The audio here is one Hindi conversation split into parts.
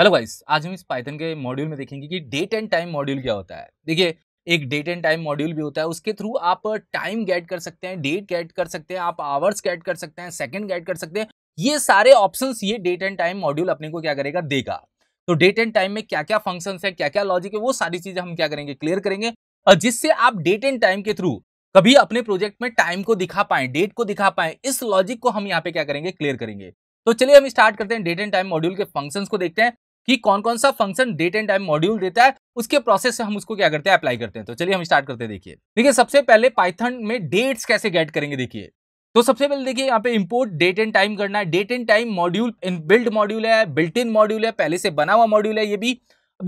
हेलो गाइस आज हम इस पाइथन के मॉड्यूल में देखेंगे कि डेट एंड टाइम मॉड्यूल क्या होता है देखिए एक डेट एंड टाइम मॉड्यूल भी होता है उसके थ्रू आप टाइम गेट कर सकते हैं डेट गेट कर सकते हैं आप आवर्स गेट कर सकते हैं सेकंड गेट कर सकते हैं ये सारे ऑप्शंस ये डेट एंड टाइम मॉड्यूल अपने को क्या करेगा देगा तो डेट एंड टाइम में क्या क्या फंक्शन है क्या क्या लॉजिक है वो सारी चीजें हम क्या करेंगे क्लियर करेंगे और जिससे आप डेट एंड टाइम के थ्रू कभी अपने प्रोजेक्ट में टाइम को दिखा पाए डेट को दिखा पाए इस लॉजिक को हम यहाँ पे क्या करेंगे क्लियर करेंगे तो चलिए हम स्टार्ट करते हैं डेट एंड टाइम मॉड्यूल के फंक्शंस को देखते हैं कि कौन कौन सा function date and time module देता है उसके प्रोसेस से हम उसको क्या करते हैं अप्लाई करते हैं तो चलिए हम स्टार्ट करते हैं देखिए देखिए सबसे पहले पाइथन में डेट्स कैसे गेट करेंगे देखिए तो सबसे पहले देखिए यहाँ पे इंपोर्ट डेट एंड टाइम करना है date and time module in build module है बिल्ट इन मॉड्यूल है पहले से बना हुआ मॉड्यूल है ये भी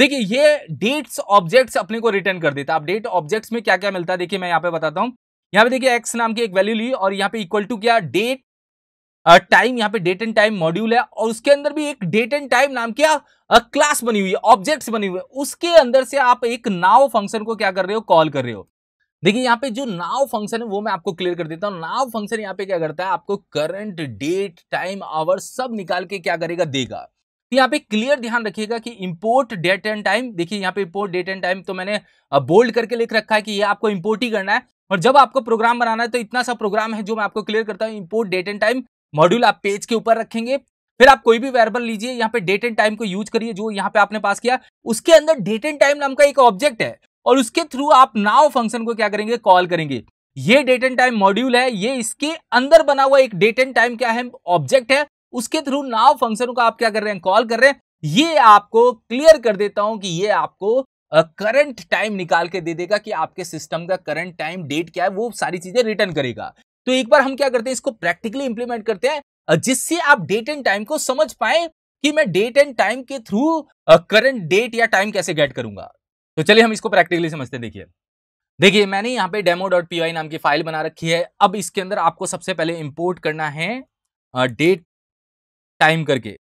देखिए ये डेट्स ऑब्जेक्ट्स अपने को रिटर्न कर देता है आप डेट ऑब्जेक्ट्स में क्या क्या मिलता है देखिए मैं यहाँ पे बताता हूँ यहाँ पे देखिए एक्स नाम की एक वैल्यू ली और यहाँ पे इक्वल टू क्या डेट टाइम यहाँ पे डेट एंड टाइम मॉड्यूल है और उसके अंदर भी एक डेट एंड टाइम नाम क्या क्लास बनी हुई है ऑब्जेक्ट्स बने हुए उसके अंदर से आप एक नाव फंक्शन को क्या कर रहे हो कॉल कर रहे हो देखिए यहाँ पे जो नाव फंक्शन है वो मैं आपको क्लियर कर देता हूँ नाव फंक्शन यहाँ पे क्या करता है आपको करंट डेट टाइम आवर सब निकाल के क्या करेगा देगा तो यहाँ पे क्लियर ध्यान रखिएगा कि इम्पोर्ट डेट एंड टाइम देखिए यहाँ पे इम्पोर्ट डेट एंड टाइम तो मैंने बोल्ड करके लिख रखा है कि ये आपको इम्पोर्ट ही करना है और जब आपको प्रोग्राम बनाना है तो इतना सा प्रोग्राम है जो मैं आपको क्लियर करता हूँ import date and time module आप पेज के ऊपर रखेंगे फिर आप कोई भी वेरबल लीजिए यहाँ पे डेट एंड टाइम को यूज करिए जो यहाँ पे आपने पास किया उसके अंदर डेट एंड टाइम नाम का एक ऑब्जेक्ट है और उसके थ्रू आप नाव फंक्शन को क्या करेंगे कॉल करेंगे ये डेट एंड टाइम मॉड्यूल है ये इसके अंदर बना हुआ एक डेट एंड टाइम क्या है ऑब्जेक्ट है उसके थ्रू नाव फंक्शन को आप क्या कर रहे हैं कॉल कर रहे हैं ये आपको क्लियर कर देता हूं कि ये आपको करंट टाइम निकाल के दे देगा कि आपके सिस्टम का करंट टाइम डेट क्या है वो सारी चीजें रिटर्न करेगा तो एक बार हम क्या करते हैं इसको प्रैक्टिकली इंप्लीमेंट करते हैं जिससे आप डेट एंड टाइम को समझ पाए कि मैं डेट एंड टाइम के थ्रू करंट डेट या टाइम कैसे गेट करूंगा तो चलिए हम इसको प्रैक्टिकली समझते हैं देखिए देखिए मैंने यहाँ पे डेमो डॉट पी नाम की फाइल बना रखी है अब इसके अंदर आपको सबसे पहले इंपोर्ट करना है डेट टाइम करके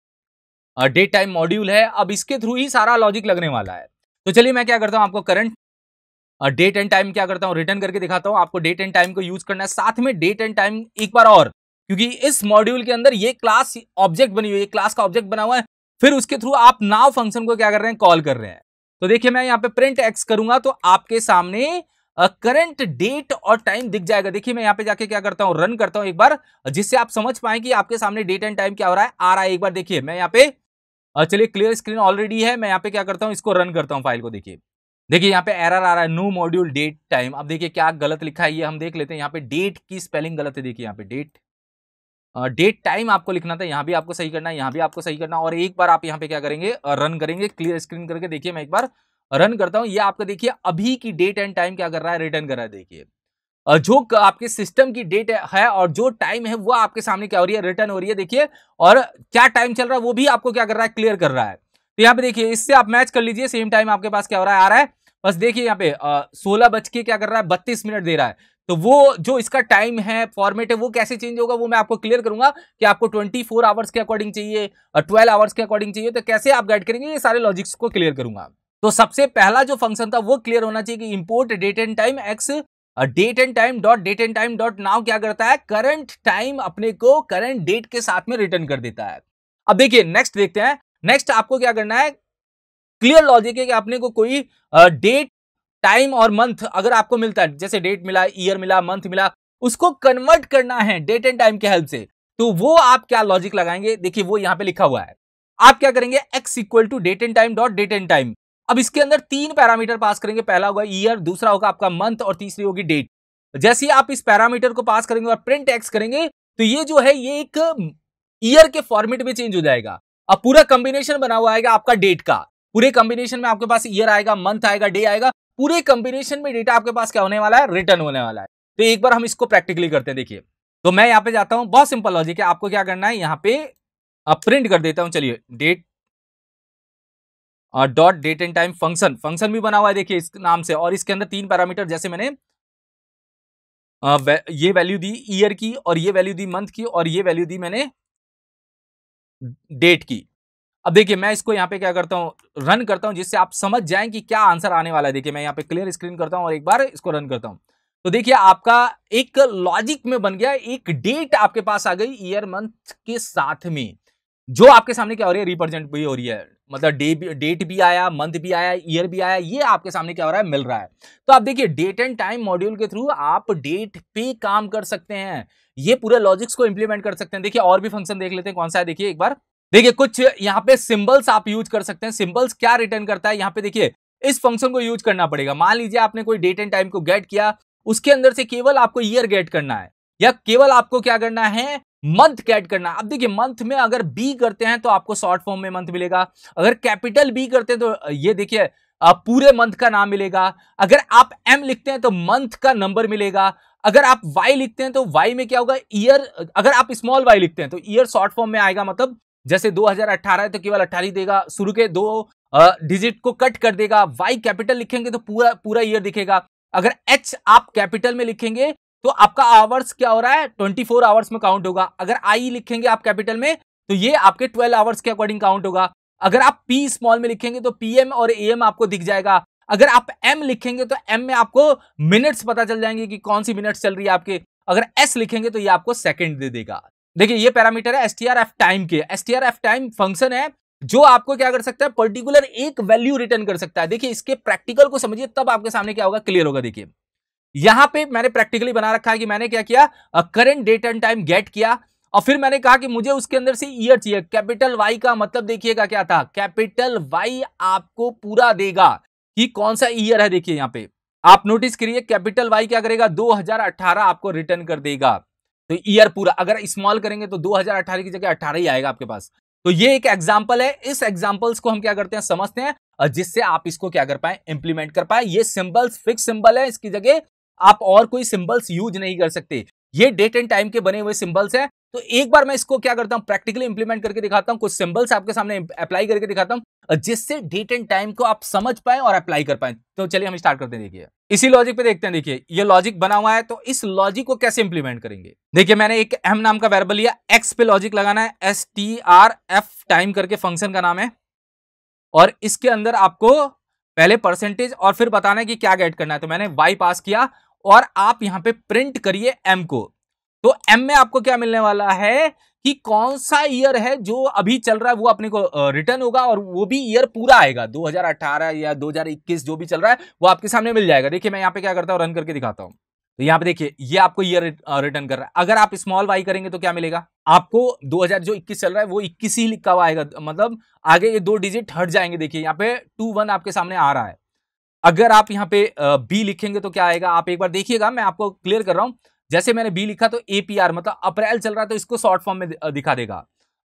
डेट टाइम मॉड्यूल है अब इसके थ्रू ही सारा लॉजिक लगने वाला है तो चलिए मैं क्या करता हूँ आपको करंट डेट एंड टाइम क्या करता हूँ रिटर्न करके दिखाता हूँ आपको डेट एंड टाइम को यूज करना है साथ में डेट एंड टाइम एक बार और क्योंकि इस मॉड्यूल के अंदर ये क्लास ऑब्जेक्ट बनी हुई है क्लास का ऑब्जेक्ट बना हुआ है फिर उसके थ्रू आप नाव फंक्शन को क्या कर रहे हैं कॉल कर रहे हैं तो देखिए मैं यहाँ पे प्रिंट एक्स करूंगा तो आपके सामने करंट डेट और टाइम दिख जाएगा देखिए मैं यहाँ पे जाके क्या करता हूँ रन करता हूँ एक बार जिससे आप समझ पाए कि आपके सामने डेट एंड टाइम क्या हो रहा है आ रहा है एक बार देखिए मैं यहाँ पे चलिए क्लियर स्क्रीन ऑलरेडी है मैं यहाँ पे क्या करता हूँ इसको रन करता हूँ फाइल को देखिए देखिए यहाँ पे एरर आ रहा है नो मॉड्यूल डेट टाइम अब देखिए क्या गलत लिखा है ये हम देख लेते हैं यहाँ पे डेट की स्पेलिंग गलत है देखिए यहाँ पे डेट डेट टाइम आपको लिखना था यहाँ भी आपको सही करना है यहाँ भी आपको सही करना और एक बार आप यहाँ पे क्या करेंगे रन करेंगे क्लियर स्क्रीन करके देखिए मैं एक बार रन करता हूँ ये आपका देखिए अभी की डेट एंड टाइम क्या कर रहा है रिटर्न कर रहा है देखिए जो आपके सिस्टम की डेट है और जो टाइम है वो आपके सामने क्या हो रही है रिटर्न हो रही है देखिए और क्या टाइम चल रहा है वो भी आपको क्या कर रहा है क्लियर कर रहा है तो यहाँ पे देखिए इससे आप मैच कर लीजिए सेम टाइम आपके पास क्या हो रहा है आ रहा है बस देखिए यहाँ पे सोलह बज के क्या कर रहा है बत्तीस मिनट दे रहा है तो वो जो इसका टाइम है फॉर्मेट है वो कैसे चेंज होगा वो मैं आपको क्लियर करूंगा कि आपको 24 आवर्स के अकॉर्डिंग चाहिए और 12 आवर्स के अकॉर्डिंग चाहिए तो कैसे आप गाइड करेंगे ये सारे लॉजिक्स को क्लियर करूंगा तो सबसे पहला जो फंक्शन था वो क्लियर होना चाहिए कि import date and time x date and time dot date and time dot now क्या करता है करंट टाइम अपने को करंट डेट के साथ में रिटर्न कर देता है अब देखिए नेक्स्ट देखते हैं नेक्स्ट आपको क्या करना है क्लियर लॉजिक है कि आपने को कोई डेट टाइम और मंथ अगर आपको मिलता है जैसे डेट मिला ईयर मिला मंथ मिला उसको कन्वर्ट करना है डेट एंड टाइम के हेल्प से तो वो आप क्या लॉजिक लगाएंगे देखिए वो यहाँ पे लिखा हुआ है आप क्या करेंगे x equal to date and time dot date and time अब इसके अंदर तीन पैरामीटर पास करेंगे पहला होगा ईयर दूसरा होगा आपका मंथ और तीसरी होगी डेट जैसे ही आप इस पैरामीटर को पास करेंगे और प्रिंट एक्स करेंगे तो ये जो है ये एक ईयर के फॉर्मेट में चेंज हो जाएगा अब पूरा कॉम्बिनेशन बना हुआ आएगा आपका डेट का पूरे कॉम्बिनेशन में आपके पास ईयर आएगा मंथ आएगा डे आएगा पूरे कॉम्बिनेशन में डेटा आपके पास क्या होने वाला है रिटर्न होने वाला है तो एक बार हम इसको प्रैक्टिकली करते हैं देखिए तो मैं यहाँ पे जाता हूँ बहुत सिंपल लॉजिक है आपको क्या करना है यहाँ पे प्रिंट कर देता हूँ चलिए date dot date and time function function भी बना हुआ है देखिए इस नाम से और इसके अंदर तीन पैरामीटर जैसे मैंने आ, uh, वै, ये वैल्यू दी ईयर की और ये वैल्यू दी मंथ की और ये वैल्यू दी मैंने डेट की अब देखिए मैं इसको यहाँ पे क्या करता हूँ रन करता हूँ जिससे आप समझ जाएं कि क्या आंसर आने वाला है देखिए मैं यहाँ पे क्लियर स्क्रीन करता हूँ और एक बार इसको रन करता हूँ तो देखिए आपका एक लॉजिक में बन गया एक डेट आपके पास आ गई ईयर मंथ के साथ में जो आपके सामने क्या हो रही है रिप्रेजेंट भी हो रही है मतलब डे दे, डेट भी आया मंथ भी आया ईयर भी आया ये आपके सामने क्या हो रहा है मिल रहा है तो आप देखिए डेट एंड टाइम मॉड्यूल के थ्रू आप डेट पे काम कर सकते हैं ये पूरे लॉजिक्स को इंप्लीमेंट कर सकते हैं देखिए और भी फंक्शन देख लेते हैं कौन सा है देखिए एक बार देखिए कुछ यहाँ पे सिंबल्स आप यूज कर सकते हैं सिंबल्स क्या रिटर्न करता है यहाँ पे देखिए इस फंक्शन को यूज करना पड़ेगा मान लीजिए आपने कोई डेट एंड टाइम को गेट किया उसके अंदर से केवल आपको ईयर गेट करना है या केवल आपको क्या करना है मंथ कैट करना अब देखिए मंथ में अगर बी करते हैं तो आपको शॉर्ट फॉर्म में मंथ मिलेगा अगर कैपिटल बी करते हैं तो ये देखिए पूरे मंथ का नाम मिलेगा अगर आप एम लिखते हैं तो मंथ का नंबर मिलेगा अगर आप वाई लिखते हैं तो वाई में क्या होगा ईयर अगर आप स्मॉल वाई लिखते हैं तो ईयर शॉर्ट फॉर्म में आएगा मतलब जैसे 2018 है तो केवल अट्ठारह देगा शुरू के दो डिजिट को कट कर देगा वाई कैपिटल लिखेंगे तो पूरा पूरा ईयर दिखेगा अगर एच आप कैपिटल में लिखेंगे तो आपका आवर्स क्या हो रहा है 24 आवर्स में काउंट होगा अगर आई लिखेंगे आप कैपिटल में तो ये आपके 12 आवर्स के अकॉर्डिंग काउंट होगा अगर आप पी स्मॉल में लिखेंगे तो पीएम और एम आपको दिख जाएगा अगर आप एम लिखेंगे तो एम में आपको मिनट्स पता चल जाएंगे कि कौन सी मिनट्स चल रही है आपके अगर एस लिखेंगे तो ये आपको सेकंड दे देगा देखिए ये पैरामीटर है S T R F time के S T R F time function है जो आपको क्या कर सकता है पर्टिकुलर एक वैल्यू रिटर्न कर सकता है देखिए इसके प्रैक्टिकल को समझिए तब आपके सामने क्या होगा क्लियर होगा देखिए यहां पे मैंने प्रैक्टिकली बना रखा है कि मैंने क्या किया current date and time get किया और फिर मैंने कहा कि मुझे उसके अंदर से ईयर चाहिए कैपिटल वाई का मतलब देखिएगा क्या था कैपिटल वाई आपको पूरा देगा कि कौन सा ईयर है देखिए यहाँ पे आप नोटिस करिए कैपिटल वाई क्या करेगा 2018 आपको रिटर्न कर देगा तो ईयर पूरा अगर स्मॉल करेंगे तो 2018 की जगह 18 ही आएगा आपके पास तो ये एक एग्जाम्पल है इस एग्जाम्पल्स को हम क्या करते हैं समझते हैं और जिससे आप इसको क्या कर पाए इंप्लीमेंट कर पाए ये सिंबल्स फिक्स सिंबल है इसकी जगह आप और कोई सिंबल्स यूज नहीं कर सकते ये डेट एंड टाइम के बने हुए सिंबल्स हैं तो एक बार मैं इसको क्या करता हूं प्रैक्टिकली इंप्लीमेंट करके दिखाता हूं कुछ सिंबल्स आपके सामने अप्लाई करके दिखाता हूं जिससे डेट एंड टाइम को आप समझ पाए और अप्लाई कर पाए तो चलिए हम स्टार्ट करते हैं देखिए इसी लॉजिक पे देखते हैं देखिए ये लॉजिक बना हुआ है तो इस लॉजिक को कैसे इंप्लीमेंट करेंगे देखिए मैंने एक एम नाम का वेरबल लिया एक्स पे लॉजिक लगाना है S T R F time करके फंक्शन का नाम है और इसके अंदर आपको पहले परसेंटेज और फिर बताना है कि क्या गेट करना है तो मैंने वाई पास किया और आप यहां पे प्रिंट करिए एम को तो एम में आपको क्या मिलने वाला है कि कौन सा ईयर है जो अभी चल रहा है वो अपने को रिटर्न होगा और वो भी ईयर पूरा आएगा 2018 या 2021 जो भी चल रहा है वो आपके सामने मिल जाएगा देखिए मैं यहां पे क्या करता हूं रन करके दिखाता हूं तो यहां पे देखिए ये आपको ईयर रिटर्न कर रहा है अगर आप स्मॉल वाई करेंगे तो क्या मिलेगा आपको 2000 जो 21 चल रहा है वो 21 ही लिखा हुआ आएगा मतलब आगे ये दो डिजिट हट जाएंगे देखिए यहाँ पे टू वन आपके सामने आ रहा है अगर आप यहाँ पे बी लिखेंगे तो क्या आएगा आप एक बार देखिएगा मैं आपको क्लियर कर रहा हूं जैसे मैंने बी लिखा तो एपीआर मतलब अप्रैल चल रहा है तो इसको शॉर्ट फॉर्म में दिखा देगा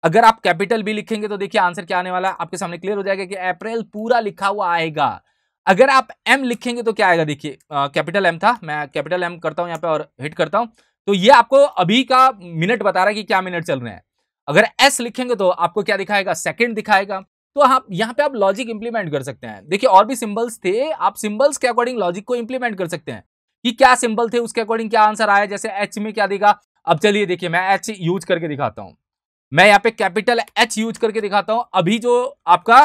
अगर आप कैपिटल बी लिखेंगे तो देखिए आंसर क्या आने वाला है आपके सामने क्लियर हो जाएगा कि अप्रैल पूरा लिखा हुआ आएगा अगर आप एम लिखेंगे तो क्या आएगा देखिए कैपिटल एम था मैं कैपिटल एम करता हूँ यहाँ पे और हिट करता हूँ तो ये आपको अभी का मिनट बता रहा है कि क्या मिनट चल रहे हैं अगर एस लिखेंगे तो आपको क्या दिखाएगा सेकेंड दिखाएगा तो आप यहाँ पे आप लॉजिक इंप्लीमेंट कर सकते हैं देखिए और भी सिंबल्स थे आप सिंबल्स के अकॉर्डिंग लॉजिक को इंप्लीमेंट कर सकते हैं कि क्या सिंबल थे उसके अकॉर्डिंग क्या आंसर आया जैसे एच में क्या देगा अब चलिए देखिए मैं एच यूज करके दिखाता हूँ मैं यहाँ पे कैपिटल एच यूज करके दिखाता हूं अभी जो आपका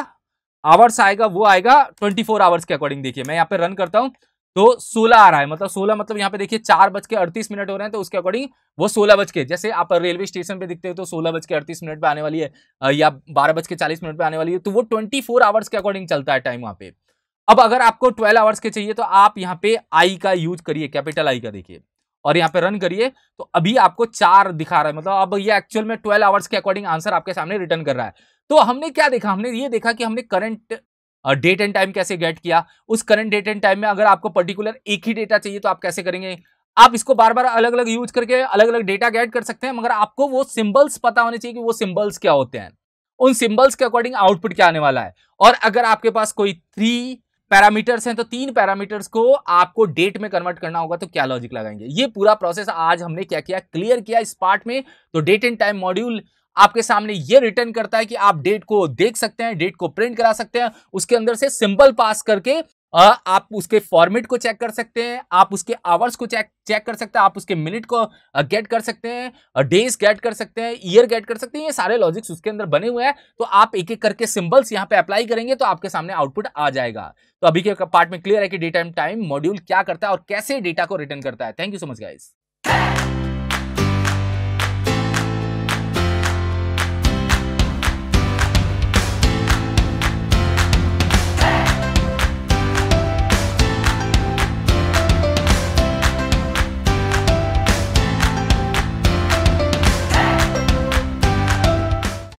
आवर्स आएगा वो आएगा ट्वेंटी फोर आवर्स के अकॉर्डिंग देखिए मैं यहाँ पे रन करता हूँ तो 16 आ रहा है मतलब 16 मतलब यहाँ पे देखिए चार बज के अड़तीस मिनट हो रहे हैं तो उसके अकॉर्डिंग वो सोलह बज के जैसे आप रेलवे स्टेशन पे दिखते हो तो सोलह बज के अड़तीस मिनट पे आने वाली है या बारह बज के चालीस मिनट पे आने वाली है तो वो 24 फोर आवर्स के अकॉर्डिंग चलता है टाइम वहाँ पे अब अगर आपको 12 आवर्स के चाहिए तो आप यहाँ पे आई का यूज करिए कैपिटल आई का देखिए और यहाँ पे रन करिए तो अभी आपको चार दिखा रहा है मतलब अब ये एक्चुअल में ट्वेल्व आवर्स के अकॉर्डिंग आंसर आपके सामने रिटर्न कर रहा है तो हमने क्या देखा हमने ये देखा कि हमने करंट डेट एंड टाइम कैसे गेट किया उस करंट डेट एंड टाइम में अगर आपको पर्टिकुलर एक ही डेटा चाहिए तो आप कैसे करेंगे आप इसको बार बार अलग अलग यूज करके अलग अलग डेटा गेट कर सकते हैं मगर आपको वो सिंबल्स पता होने चाहिए कि वो सिंबल्स क्या होते हैं उन सिंबल्स के अकॉर्डिंग आउटपुट क्या आने वाला है और अगर आपके पास कोई थ्री पैरामीटर्स हैं तो तीन पैरामीटर्स को आपको डेट में कन्वर्ट करना होगा तो क्या लॉजिक लगाएंगे ये पूरा प्रोसेस आज हमने क्या किया क्लियर किया इस पार्ट में तो डेट एंड टाइम मॉड्यूल आपके सामने ये रिटर्न करता है कि आप डेट को देख सकते हैं डेट को प्रिंट करा सकते हैं उसके अंदर से सिंबल पास करके आप उसके फॉर्मेट को चेक कर सकते हैं आप उसके आवर्स को चेक चेक कर सकते हैं आप उसके मिनट को गेट कर सकते हैं डेज गेट कर सकते हैं ईयर गेट कर सकते हैं ये सारे लॉजिक्स उसके अंदर बने हुए हैं तो आप एक एक करके सिंबल्स यहाँ पे अप्लाई करेंगे तो आपके सामने आउटपुट आ जाएगा तो अभी के पार्ट में क्लियर है कि डेटा एंड टाइम मॉड्यूल क्या करता है और कैसे डेटा को रिटर्न करता है thank you so much guys